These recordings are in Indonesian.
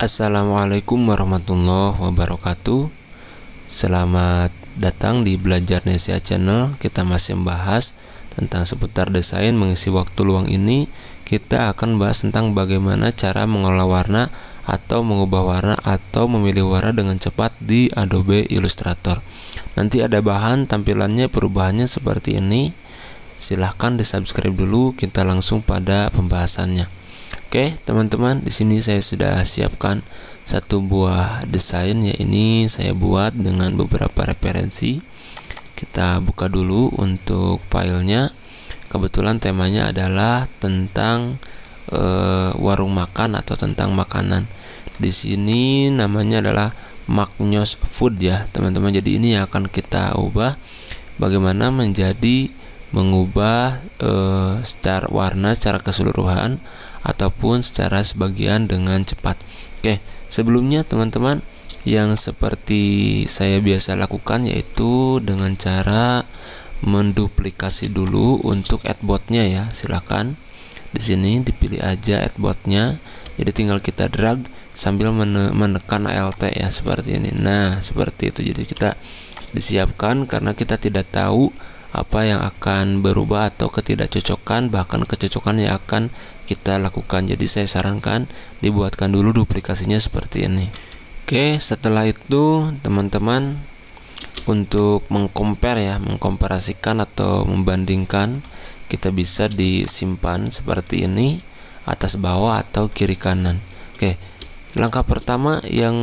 Assalamualaikum warahmatullahi wabarakatuh Selamat datang di Belajar Nesia Channel Kita masih membahas tentang seputar desain mengisi waktu luang ini Kita akan bahas tentang bagaimana cara mengolah warna Atau mengubah warna atau memilih warna dengan cepat di Adobe Illustrator Nanti ada bahan tampilannya perubahannya seperti ini Silahkan di subscribe dulu kita langsung pada pembahasannya Oke, teman-teman, di sini saya sudah siapkan satu buah desain ya ini saya buat dengan beberapa referensi. Kita buka dulu untuk filenya. Kebetulan temanya adalah tentang e, warung makan atau tentang makanan. Di sini namanya adalah Magnus Food ya, teman-teman. Jadi ini yang akan kita ubah bagaimana menjadi mengubah e, star warna secara keseluruhan ataupun secara sebagian dengan cepat. Oke, sebelumnya teman-teman yang seperti saya biasa lakukan yaitu dengan cara menduplikasi dulu untuk adbotnya ya. Silakan di sini dipilih aja adbotnya. Jadi tinggal kita drag sambil menekan alt ya seperti ini. Nah, seperti itu. Jadi kita disiapkan karena kita tidak tahu apa yang akan berubah atau ketidakcocokan bahkan kecocokan yang akan kita lakukan jadi saya sarankan dibuatkan dulu duplikasinya seperti ini oke setelah itu teman-teman untuk mengkompar ya mengkomparasikan atau membandingkan kita bisa disimpan seperti ini atas bawah atau kiri kanan oke langkah pertama yang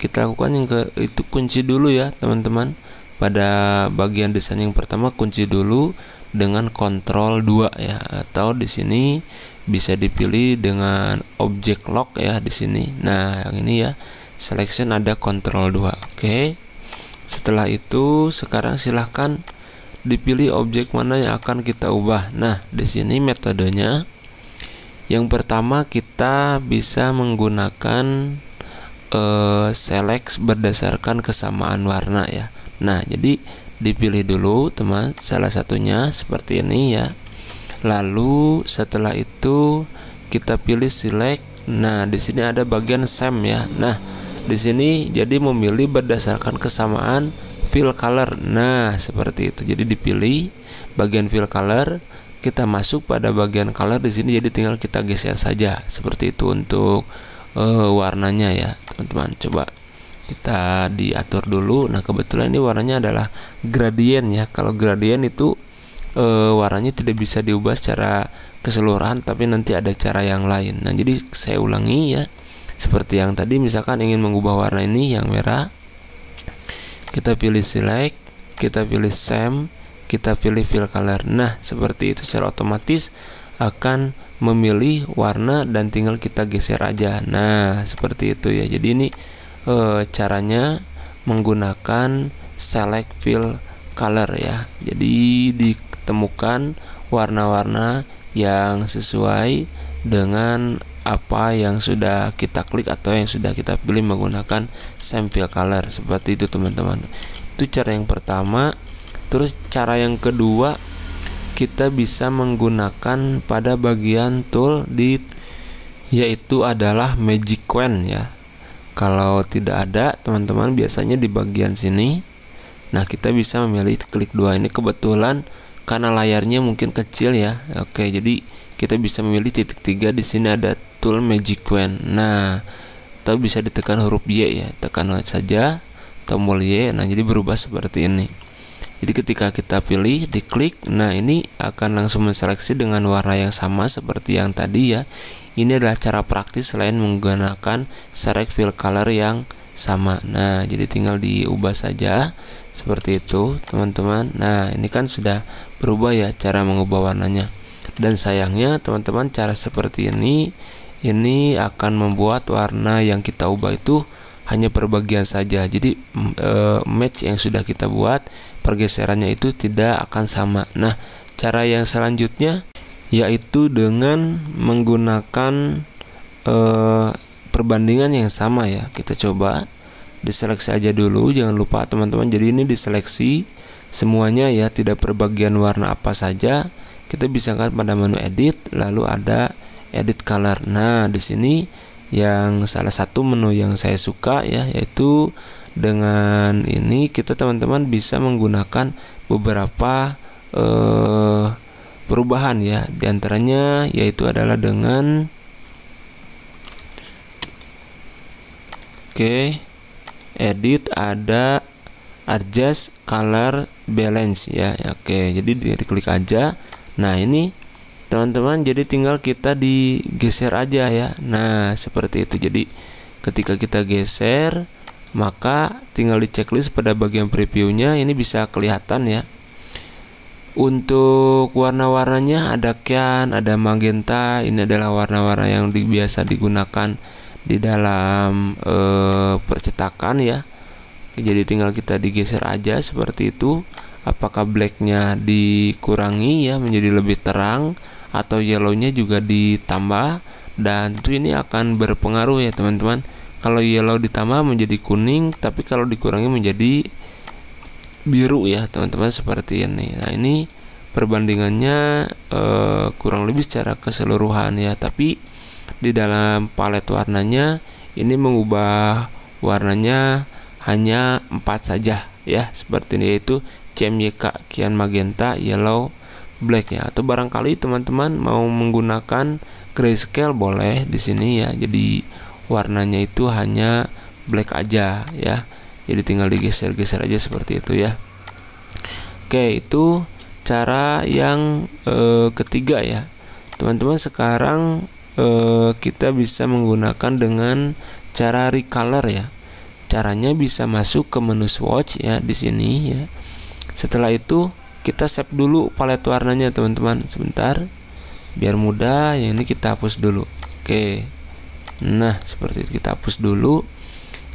kita lakukan yang ke, itu kunci dulu ya teman-teman pada bagian desain yang pertama kunci dulu dengan kontrol 2 ya atau di sini bisa dipilih dengan objek lock ya di sini. Nah, yang ini ya selection ada kontrol 2. Oke. Okay. Setelah itu sekarang silahkan dipilih objek mana yang akan kita ubah. Nah, di sini metodenya yang pertama kita bisa menggunakan uh, eh, select berdasarkan kesamaan warna ya nah jadi dipilih dulu teman salah satunya seperti ini ya lalu setelah itu kita pilih select nah di sini ada bagian sem ya nah di sini jadi memilih berdasarkan kesamaan fill color nah seperti itu jadi dipilih bagian fill color kita masuk pada bagian color di sini jadi tinggal kita geser saja seperti itu untuk uh, warnanya ya teman-teman coba kita diatur dulu nah kebetulan ini warnanya adalah gradien ya kalau gradien itu e, warnanya tidak bisa diubah secara keseluruhan tapi nanti ada cara yang lain nah jadi saya ulangi ya seperti yang tadi misalkan ingin mengubah warna ini yang merah kita pilih select kita pilih same kita pilih fill color nah seperti itu secara otomatis akan memilih warna dan tinggal kita geser aja nah seperti itu ya jadi ini e, caranya menggunakan select fill color ya jadi ditemukan warna-warna yang sesuai dengan apa yang sudah kita klik atau yang sudah kita pilih menggunakan sample color seperti itu teman-teman itu cara yang pertama terus cara yang kedua kita bisa menggunakan pada bagian tool di yaitu adalah magic wand ya. Kalau tidak ada teman-teman biasanya di bagian sini. Nah, kita bisa memilih klik dua ini kebetulan karena layarnya mungkin kecil ya. Oke, jadi kita bisa memilih titik tiga di sini ada tool magic wand. Nah, atau bisa ditekan huruf Y ya, tekan saja tombol Y. Nah, jadi berubah seperti ini jadi ketika kita pilih diklik nah ini akan langsung menseleksi dengan warna yang sama seperti yang tadi ya ini adalah cara praktis selain menggunakan select fill color yang sama nah jadi tinggal diubah saja seperti itu teman-teman nah ini kan sudah berubah ya cara mengubah warnanya dan sayangnya teman-teman cara seperti ini ini akan membuat warna yang kita ubah itu hanya perbagian saja. Jadi e, match yang sudah kita buat pergeserannya itu tidak akan sama. Nah, cara yang selanjutnya yaitu dengan menggunakan e, perbandingan yang sama ya. Kita coba diseleksi aja dulu. Jangan lupa teman-teman. Jadi ini diseleksi semuanya ya, tidak perbagian warna apa saja. Kita bisa kan pada menu edit lalu ada edit color. Nah, di sini yang salah satu menu yang saya suka ya yaitu dengan ini kita teman-teman bisa menggunakan beberapa eh, perubahan ya diantaranya yaitu adalah dengan oke okay, edit ada adjust color balance ya oke okay, jadi diklik aja nah ini teman-teman jadi tinggal kita digeser aja ya nah seperti itu jadi ketika kita geser maka tinggal di checklist pada bagian previewnya ini bisa kelihatan ya untuk warna-warnanya ada kian ada magenta. Ini adalah warna-warna yang biasa digunakan di dalam e, percetakan ya. Jadi tinggal kita digeser aja seperti itu. Apakah blacknya dikurangi ya menjadi lebih terang atau yellownya juga ditambah dan itu ini akan berpengaruh ya teman-teman kalau yellow ditambah menjadi kuning tapi kalau dikurangi menjadi biru ya teman-teman seperti ini nah ini perbandingannya eh, kurang lebih secara keseluruhan ya tapi di dalam palet warnanya ini mengubah warnanya hanya empat saja ya seperti ini yaitu CMYK kian magenta yellow black ya atau barangkali teman-teman mau menggunakan grayscale boleh di sini ya jadi warnanya itu hanya black aja ya jadi tinggal digeser-geser aja seperti itu ya oke itu cara yang e, ketiga ya teman-teman sekarang e, kita bisa menggunakan dengan cara recolor ya caranya bisa masuk ke menu swatch ya di sini ya setelah itu kita save dulu palet warnanya teman-teman sebentar biar mudah yang ini kita hapus dulu oke nah seperti itu kita hapus dulu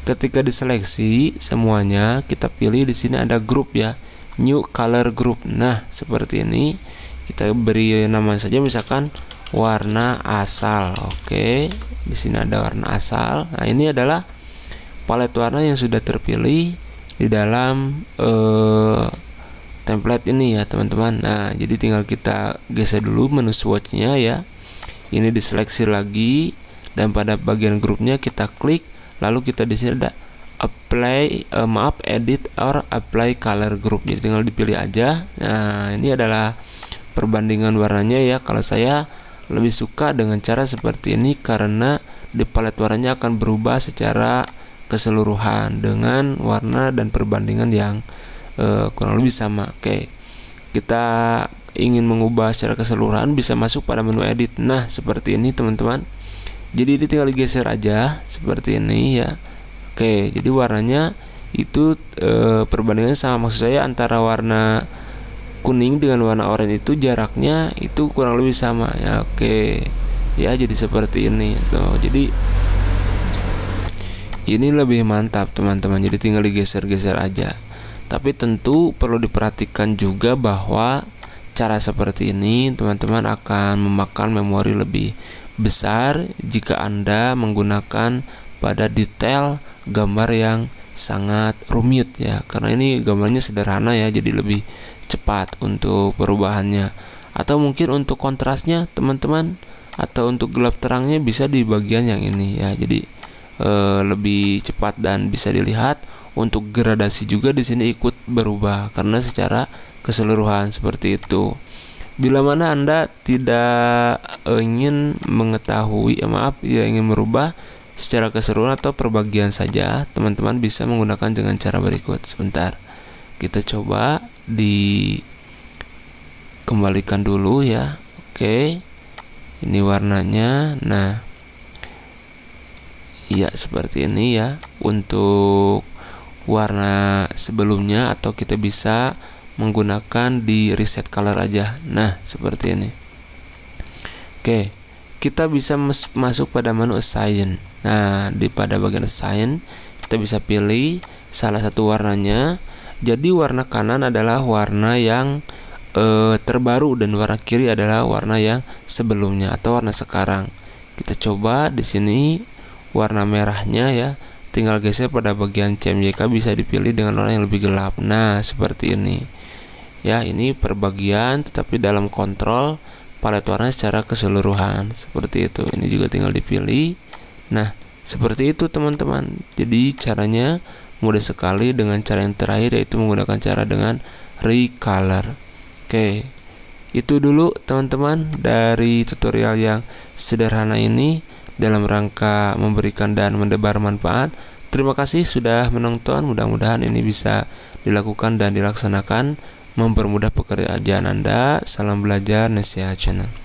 ketika diseleksi semuanya kita pilih di sini ada grup ya new color group nah seperti ini kita beri nama saja misalkan warna asal oke di sini ada warna asal nah ini adalah palet warna yang sudah terpilih di dalam eh, template ini ya teman-teman nah jadi tinggal kita geser dulu menu swatchnya ya ini diseleksi lagi dan pada bagian grupnya kita klik lalu kita di sini ada apply eh, maaf edit or apply color group jadi tinggal dipilih aja nah ini adalah perbandingan warnanya ya kalau saya lebih suka dengan cara seperti ini karena di palet warnanya akan berubah secara keseluruhan dengan warna dan perbandingan yang Eh, kurang lebih sama oke okay. kita ingin mengubah secara keseluruhan bisa masuk pada menu edit nah seperti ini teman-teman jadi ini tinggal digeser aja seperti ini ya oke jadi warnanya itu e, perbandingannya sama maksud saya antara warna kuning dengan warna oranye itu jaraknya itu kurang lebih sama ya oke ya jadi seperti ini tuh gitu. jadi ini lebih mantap teman-teman jadi tinggal digeser-geser aja tapi tentu perlu diperhatikan juga bahwa cara seperti ini teman-teman akan memakan memori lebih besar jika Anda menggunakan pada detail gambar yang sangat rumit ya karena ini gambarnya sederhana ya jadi lebih cepat untuk perubahannya atau mungkin untuk kontrasnya teman-teman atau untuk gelap terangnya bisa di bagian yang ini ya jadi e, lebih cepat dan bisa dilihat untuk gradasi juga di sini ikut berubah karena secara keseluruhan seperti itu. Bila mana Anda tidak eh, ingin mengetahui, ya maaf, ya ingin merubah secara keseluruhan atau perbagian saja, teman-teman bisa menggunakan dengan cara berikut. Sebentar. Kita coba di kembalikan dulu ya. Oke. Ini warnanya. Nah, ya seperti ini ya untuk warna sebelumnya atau kita bisa menggunakan di reset color aja nah seperti ini oke kita bisa masuk pada menu assign nah di pada bagian assign kita bisa pilih salah satu warnanya jadi warna kanan adalah warna yang e, terbaru dan warna kiri adalah warna yang sebelumnya atau warna sekarang kita coba di sini warna merahnya ya tinggal geser pada bagian CMYK bisa dipilih dengan warna yang lebih gelap nah seperti ini ya ini perbagian tetapi dalam kontrol palet warna secara keseluruhan seperti itu ini juga tinggal dipilih nah seperti itu teman-teman jadi caranya mudah sekali dengan cara yang terakhir yaitu menggunakan cara dengan recolor oke itu dulu teman-teman dari tutorial yang sederhana ini dalam rangka memberikan dan mendebar manfaat. Terima kasih sudah menonton. Mudah-mudahan ini bisa dilakukan dan dilaksanakan mempermudah pekerjaan Anda. Salam belajar nesya Channel.